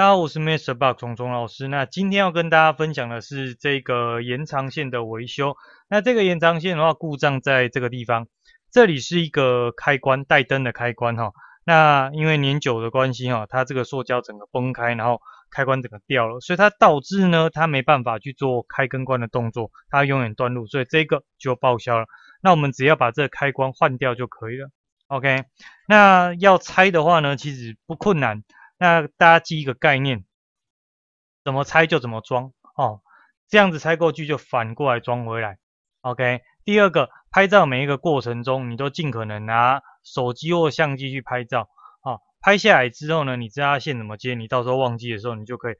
大家好，我是 m i s r Buck 虫老师。那今天要跟大家分享的是这个延长线的维修。那这个延长线的话，故障在这个地方，这里是一个开关带灯的开关哈。那因为年久的关系哈，它这个塑胶整个崩开，然后开关整个掉了，所以它导致呢，它没办法去做开跟关的动作，它永远断路，所以这个就报销了。那我们只要把这个开关换掉就可以了。OK？那要拆的话呢，其实不困难。那大家记一个概念，怎么拆就怎么装哦，这样子拆过去就反过来装回来。OK，第二个，拍照每一个过程中，你都尽可能拿手机或相机去拍照啊，拍下来之后呢，你知道线怎么接，你到时候忘记的时候，你就可以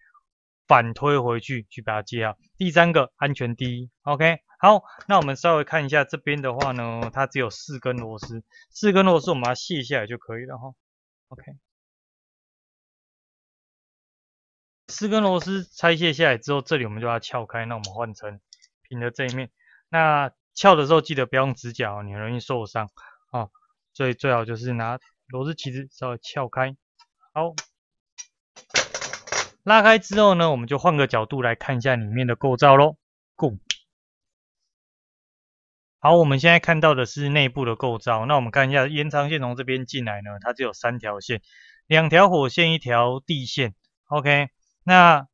反推回去去把它接好。第三个，安全第一。OK，好，那我们稍微看一下这边的话呢，它只有四根螺丝，四根螺丝我们把它卸下来就可以了哈。OK。四根螺丝拆卸下来之后，这里我们就要撬开。那我们换成平的这一面。那撬的时候记得不要用直角，你很容易受伤啊。所以最好就是拿螺丝起子稍微撬开。好，拉开之后呢，我们就换个角度来看一下里面的构造喽。Good。好，我们现在看到的是内部的构造。那我们看一下延长线从这边进来呢，它只有三条线，两条火线，一条地线。OK。那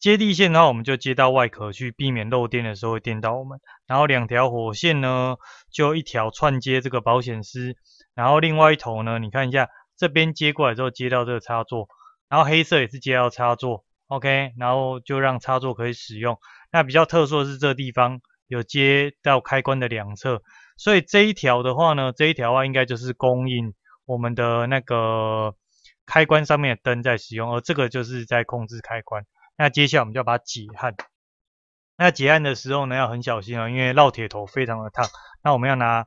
接地线的话，我们就接到外壳去，避免漏电的时候会电到我们。然后两条火线呢，就一条串接这个保险丝，然后另外一头呢，你看一下，这边接过来之后接到这个插座，然后黑色也是接到插座，OK，然后就让插座可以使用。那比较特殊的是这地方有接到开关的两侧，所以这一条的话呢，这一条话应该就是供应我们的那个。开关上面的灯在使用，而这个就是在控制开关。那接下来我们就要把它解焊。那解焊的时候呢，要很小心啊，因为烙铁头非常的烫。那我们要拿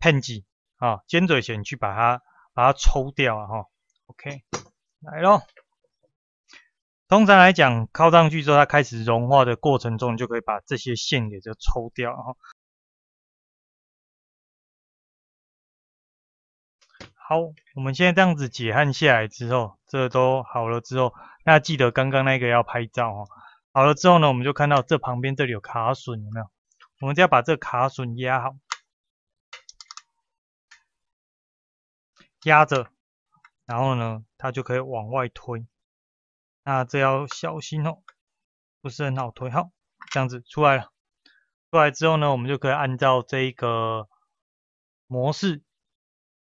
喷剂，啊，尖嘴钳去把它把它抽掉啊。OK，来咯。通常来讲，靠上去之后，它开始融化的过程中，就可以把这些线给它抽掉啊。好，我们现在这样子解焊下来之后，这都好了之后，那记得刚刚那个要拍照哦。好了之后呢，我们就看到这旁边这里有卡榫，有没有？我们就要把这卡榫压好，压着，然后呢，它就可以往外推。那这要小心哦，不是很好推。好，这样子出来了。出来之后呢，我们就可以按照这一个模式。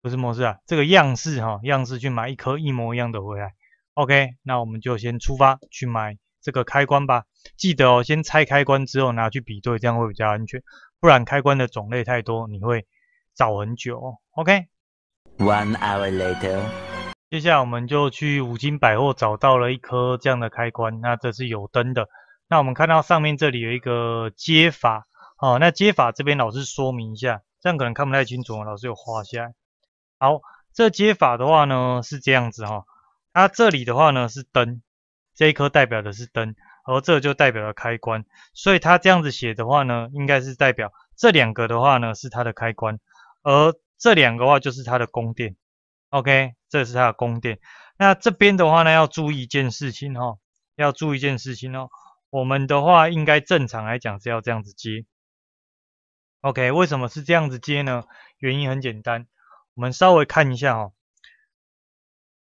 不是模式啊，这个样式哈，样式去买一颗一模一样的回来。OK，那我们就先出发去买这个开关吧。记得哦，先拆开关之后拿去比对，这样会比较安全。不然开关的种类太多，你会找很久。OK，One hour later，接下来我们就去五金百货找到了一颗这样的开关。那这是有灯的。那我们看到上面这里有一个接法，哦，那接法这边老师说明一下，这样可能看不太清楚，老师有画下来。好，这接法的话呢是这样子哈，它这里的话呢是灯，这一颗代表的是灯，而这就代表了开关，所以它这样子写的话呢，应该是代表这两个的话呢是它的开关，而这两个话就是它的供电，OK，这是它的供电。那这边的话呢要注意一件事情哈，要注意一件事情哦，我们的话应该正常来讲是要这样子接，OK，为什么是这样子接呢？原因很简单。我们稍微看一下哈，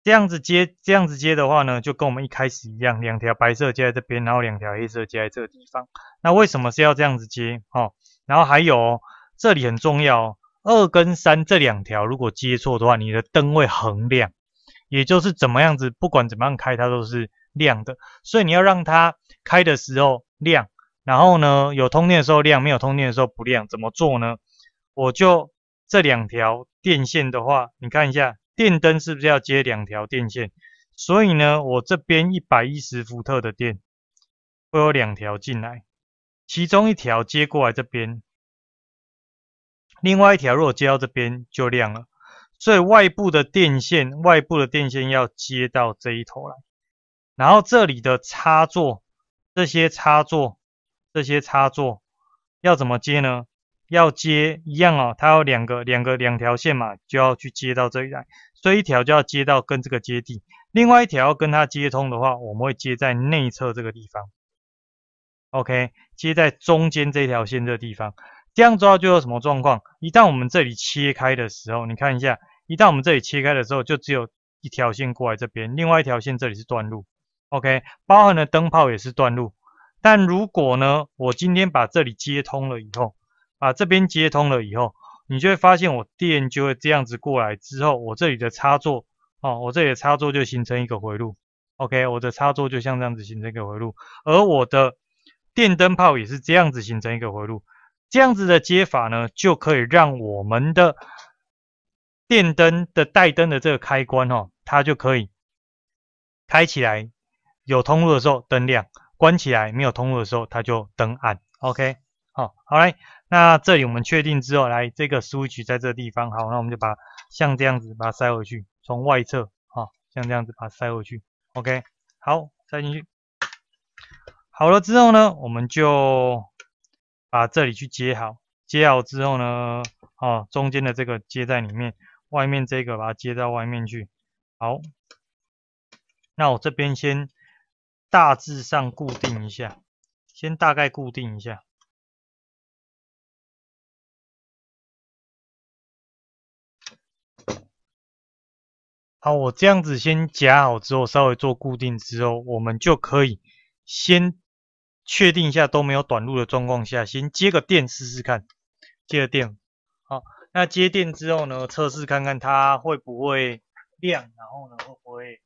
这样子接，这样子接的话呢，就跟我们一开始一样，两条白色接在这边，然后两条黑色接在这个地方。那为什么是要这样子接？哦，然后还有这里很重要，二跟三这两条如果接错的话，你的灯会很亮，也就是怎么样子，不管怎么样开它都是亮的。所以你要让它开的时候亮，然后呢有通电的时候亮，没有通电的时候不亮，怎么做呢？我就。这两条电线的话，你看一下，电灯是不是要接两条电线？所以呢，我这边一百一十伏特的电会有两条进来，其中一条接过来这边，另外一条如果接到这边就亮了。所以外部的电线，外部的电线要接到这一头来。然后这里的插座，这些插座，这些插座要怎么接呢？要接一样哦，它有两个、两个、两条线嘛，就要去接到这里来。所以一条就要接到跟这个接地，另外一条跟它接通的话，我们会接在内侧这个地方。OK，接在中间这条线这个地方。这样抓就有什么状况？一旦我们这里切开的时候，你看一下，一旦我们这里切开的时候，就只有一条线过来这边，另外一条线这里是断路。OK，包含了灯泡也是断路。但如果呢，我今天把这里接通了以后，啊，这边接通了以后，你就会发现我电就会这样子过来之后，我这里的插座，哦，我这里的插座就形成一个回路。OK，我的插座就像这样子形成一个回路，而我的电灯泡也是这样子形成一个回路。这样子的接法呢，就可以让我们的电灯的带灯的这个开关，哦，它就可以开起来，有通路的时候灯亮，关起来没有通路的时候它就灯暗。OK。好，好来，那这里我们确定之后，来这个 switch 在这个地方，好，那我们就把像这样子把它塞回去，从外侧，哦，像这样子把它塞回去，OK，好，塞进去，好了之后呢，我们就把这里去接好，接好之后呢，哦，中间的这个接在里面，外面这个把它接到外面去，好，那我这边先大致上固定一下，先大概固定一下。好，我这样子先夹好之后，稍微做固定之后，我们就可以先确定一下都没有短路的状况下，先接个电试试看。接个电，好，那接电之后呢，测试看看它会不会亮，然后呢会不会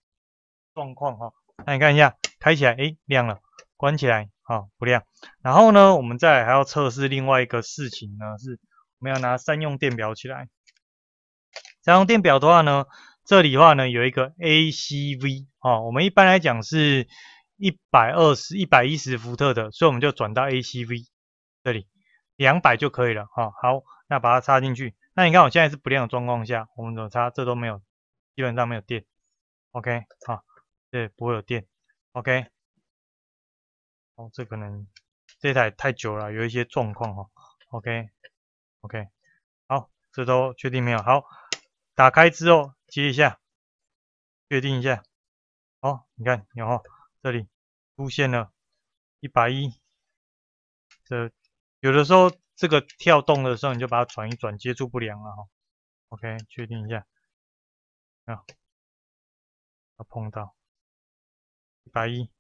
状况哈？那你看一下，开起来，哎，亮了。关起来，好，不亮。然后呢，我们再还要测试另外一个事情呢，是我们要拿三用电表起来。三用电表的话呢？这里的话呢，有一个 ACV 啊，我们一般来讲是一百二十一百一十伏特的，所以我们就转到 ACV 这里，两百就可以了哈。好，那把它插进去。那你看我现在是不亮的状况下，我们怎么插？这都没有，基本上没有电。OK，好，对，不会有电。OK，哦，这可能这台太久了，有一些状况哈。OK，OK，好，这都确定没有。好，打开之后。接一下，确定一下，好，你看，然后这里出现了一百一，这有的时候这个跳动的时候，你就把它转一转，接触不良了哈。OK，确定一下，啊，要碰到一百一，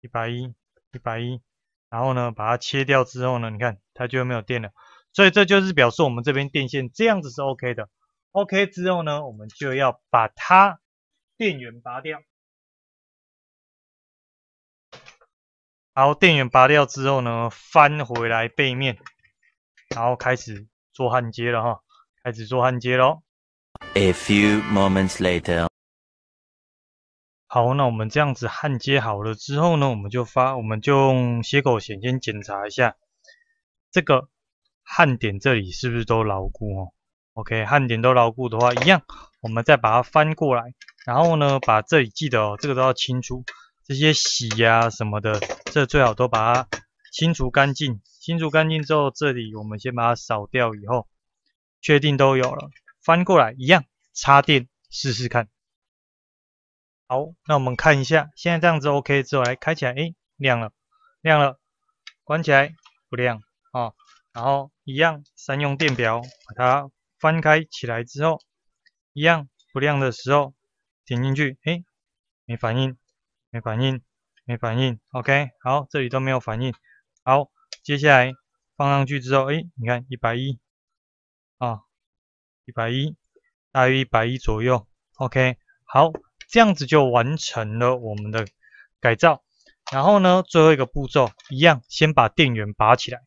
一百一，一百一，然后呢，把它切掉之后呢，你看它就没有电了，所以这就是表示我们这边电线这样子是 OK 的。OK 之后呢，我们就要把它电源拔掉。好，电源拔掉之后呢，翻回来背面，然后开始做焊接了哈，开始做焊接喽。A few moments later。好，那我们这样子焊接好了之后呢，我们就发，我们就用斜口钳先检查一下这个焊点这里是不是都牢固哦。OK，焊点都牢固的话一样，我们再把它翻过来，然后呢，把这里记得哦，这个都要清除，这些洗呀什么的，这最好都把它清除干净。清除干净之后，这里我们先把它扫掉，以后确定都有了，翻过来一样，插电试试看。好，那我们看一下，现在这样子 OK 之后来开起来，哎，亮了，亮了，关起来不亮啊。然后一样，三用电表把它。翻开起来之后，一样不亮的时候，点进去，哎，没反应，没反应，没反应，OK，好，这里都没有反应，好，接下来放上去之后，哎，你看一百一，啊，一百一，大约一百一左右，OK，好，这样子就完成了我们的改造，然后呢，最后一个步骤，一样，先把电源拔起来。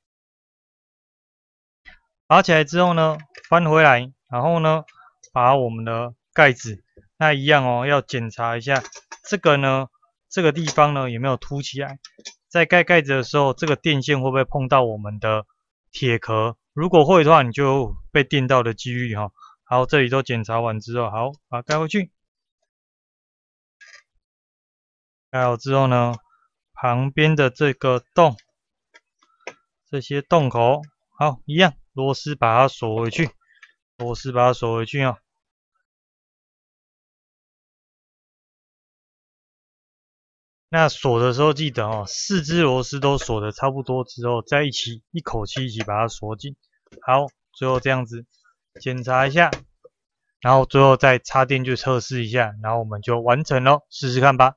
拔起来之后呢，翻回来，然后呢，把我们的盖子，那一样哦，要检查一下这个呢，这个地方呢有没有凸起来，在盖盖子的时候，这个电线会不会碰到我们的铁壳？如果会的话，你就被电到的几率哈。好，这里都检查完之后，好，把盖回去，盖好之后呢，旁边的这个洞，这些洞口，好，一样。螺丝把它锁回去，螺丝把它锁回去啊。那锁的时候记得哦，四只螺丝都锁的差不多之后，再一起一口气一起把它锁紧。好，最后这样子检查一下，然后最后再插电去测试一下，然后我们就完成咯，试试看吧。